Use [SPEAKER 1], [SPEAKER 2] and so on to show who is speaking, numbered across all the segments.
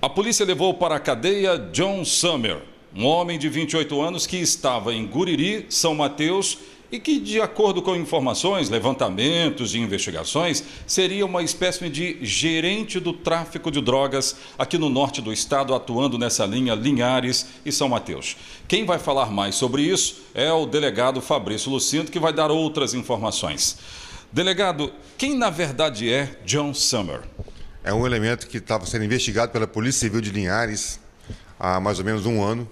[SPEAKER 1] A polícia levou para a cadeia John Summer, um homem de 28 anos que estava em Guriri, São Mateus, e que, de acordo com informações, levantamentos e investigações, seria uma espécie de gerente do tráfico de drogas aqui no norte do estado, atuando nessa linha Linhares e São Mateus. Quem vai falar mais sobre isso é o delegado Fabrício Lucindo, que vai dar outras informações. Delegado, quem na verdade é
[SPEAKER 2] John Summer? é um elemento que estava sendo investigado pela Polícia Civil de Linhares há mais ou menos um ano.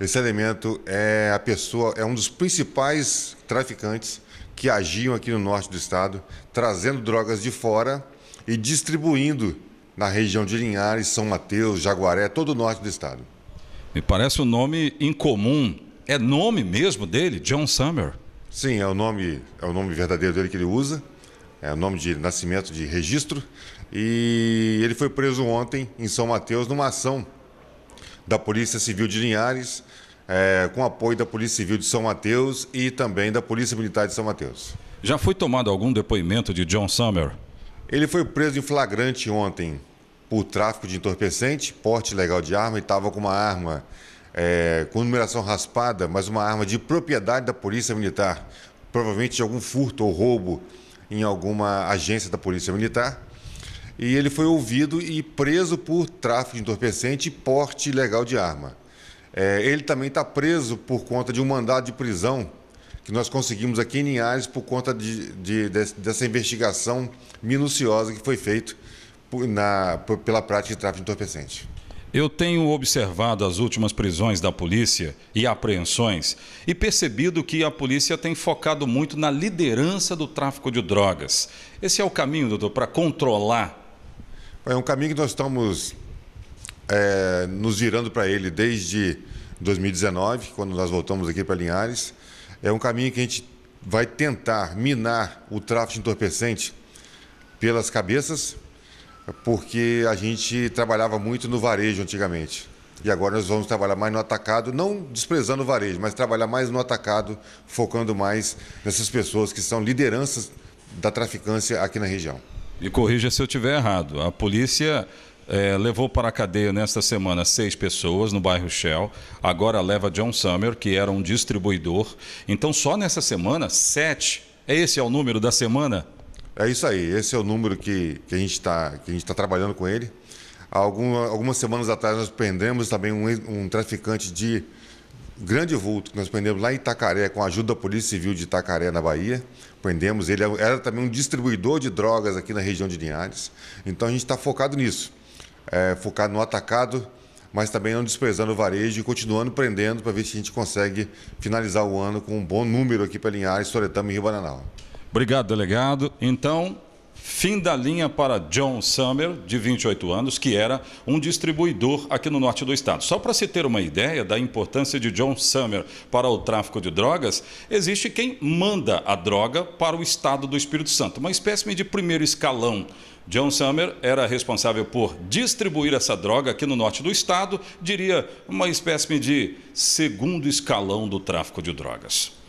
[SPEAKER 2] Esse elemento é a pessoa, é um dos principais traficantes que agiam aqui no norte do estado, trazendo drogas de fora e distribuindo na região de Linhares, São Mateus, Jaguaré, todo o norte do estado. Me parece um nome incomum. É nome mesmo dele, John Summer? Sim, é o nome, é o nome verdadeiro dele que ele usa é, nome de nascimento de registro, e ele foi preso ontem em São Mateus numa ação da Polícia Civil de Linhares, é, com apoio da Polícia Civil de São Mateus e também da Polícia Militar de São Mateus. Já foi tomado algum depoimento de John Summer? Ele foi preso em flagrante ontem por tráfico de entorpecente, porte ilegal de arma e estava com uma arma é, com numeração raspada, mas uma arma de propriedade da Polícia Militar, provavelmente de algum furto ou roubo em alguma agência da Polícia Militar. E ele foi ouvido e preso por tráfico de entorpecente e porte ilegal de arma. É, ele também está preso por conta de um mandado de prisão que nós conseguimos aqui em Linhares por conta de, de, de, dessa investigação minuciosa que foi feita pela prática de tráfico de entorpecente.
[SPEAKER 1] Eu tenho observado as últimas prisões da polícia e apreensões e percebido que a polícia tem focado muito na liderança do tráfico de
[SPEAKER 2] drogas. Esse é o caminho, doutor, para controlar? É um caminho que nós estamos é, nos virando para ele desde 2019, quando nós voltamos aqui para Linhares. É um caminho que a gente vai tentar minar o tráfico de entorpecente pelas cabeças, porque a gente trabalhava muito no varejo antigamente. E agora nós vamos trabalhar mais no atacado, não desprezando o varejo, mas trabalhar mais no atacado, focando mais nessas pessoas que são lideranças da traficância aqui na região.
[SPEAKER 1] E corrija se eu estiver errado. A polícia é, levou para a cadeia nesta semana seis pessoas no bairro Shell, agora leva John Summer, que era um distribuidor. Então, só nessa semana, sete. É esse é o número da semana?
[SPEAKER 2] É isso aí, esse é o número que, que a gente está tá trabalhando com ele. algumas semanas atrás nós prendemos também um, um, traficante de grande vulto que nós prendemos lá em Itacaré, com a ajuda da Polícia Civil de Itacaré, na Bahia. Prendemos ele, é, era também um distribuidor de drogas aqui na região de Linhares. Então a gente está focado nisso, é, focado no atacado, mas também não desprezando o varejo e continuando prendendo para ver se a gente consegue finalizar o ano com um bom número aqui para Linhares, Soretama e Rio Bananal.
[SPEAKER 1] Obrigado, delegado. Então, fim da linha para John Summer, de 28 anos, que era um distribuidor aqui no norte do estado. Só para se ter uma ideia da importância de John Summer para o tráfico de drogas, existe quem manda a droga para o estado do Espírito Santo, uma espécie de primeiro escalão. John Summer era responsável por distribuir essa droga aqui no norte do estado, diria uma espécie de segundo escalão do tráfico de drogas.